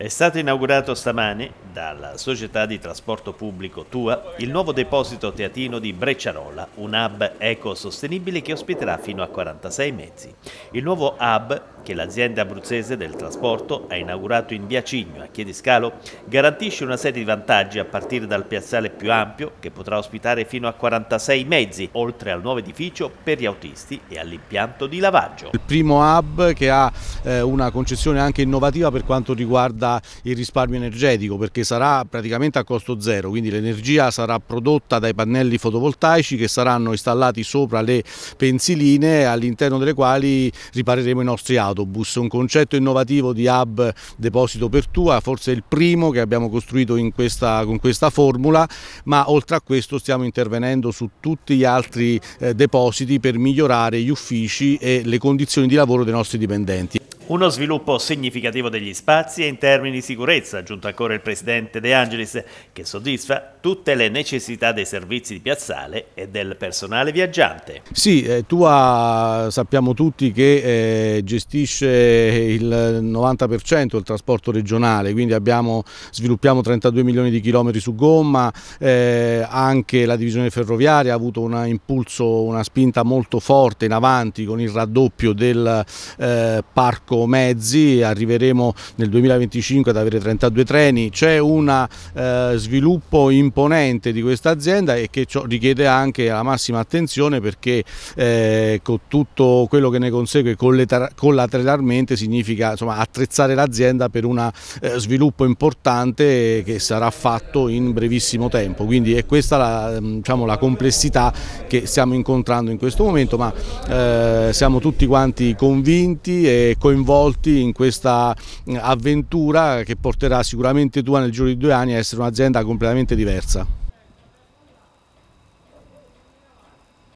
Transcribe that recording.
È stato inaugurato stamani dalla società di trasporto pubblico Tua il nuovo deposito teatino di Brecciarola, un hub ecosostenibile che ospiterà fino a 46 mezzi. Il nuovo hub che l'azienda abruzzese del trasporto ha inaugurato in via Cigno a Chiediscalo, garantisce una serie di vantaggi a partire dal piazzale più ampio che potrà ospitare fino a 46 mezzi, oltre al nuovo edificio per gli autisti e all'impianto di lavaggio. Il primo hub che ha eh, una concezione anche innovativa per quanto riguarda il risparmio energetico perché sarà praticamente a costo zero, quindi l'energia sarà prodotta dai pannelli fotovoltaici che saranno installati sopra le pensiline all'interno delle quali ripareremo i nostri auto autobus, un concetto innovativo di hub deposito per tua, forse il primo che abbiamo costruito questa, con questa formula, ma oltre a questo stiamo intervenendo su tutti gli altri eh, depositi per migliorare gli uffici e le condizioni di lavoro dei nostri dipendenti uno sviluppo significativo degli spazi e in termini di sicurezza, aggiunto ancora il presidente De Angelis, che soddisfa tutte le necessità dei servizi di piazzale e del personale viaggiante. Sì, eh, Tua sappiamo tutti che eh, gestisce il 90% del trasporto regionale, quindi abbiamo, sviluppiamo 32 milioni di chilometri su gomma, eh, anche la divisione ferroviaria ha avuto un impulso, una spinta molto forte in avanti con il raddoppio del eh, parco mezzi, arriveremo nel 2025 ad avere 32 treni, c'è un eh, sviluppo imponente di questa azienda e che ciò richiede anche la massima attenzione perché eh, con tutto quello che ne consegue collateralmente significa insomma, attrezzare l'azienda per un eh, sviluppo importante che sarà fatto in brevissimo tempo, quindi è questa la, mm, diciamo, la complessità che stiamo incontrando in questo momento, ma eh, siamo tutti quanti convinti e coinvolti coinvolti in questa eh, avventura che porterà sicuramente Tua nel giro di due anni a essere un'azienda completamente diversa.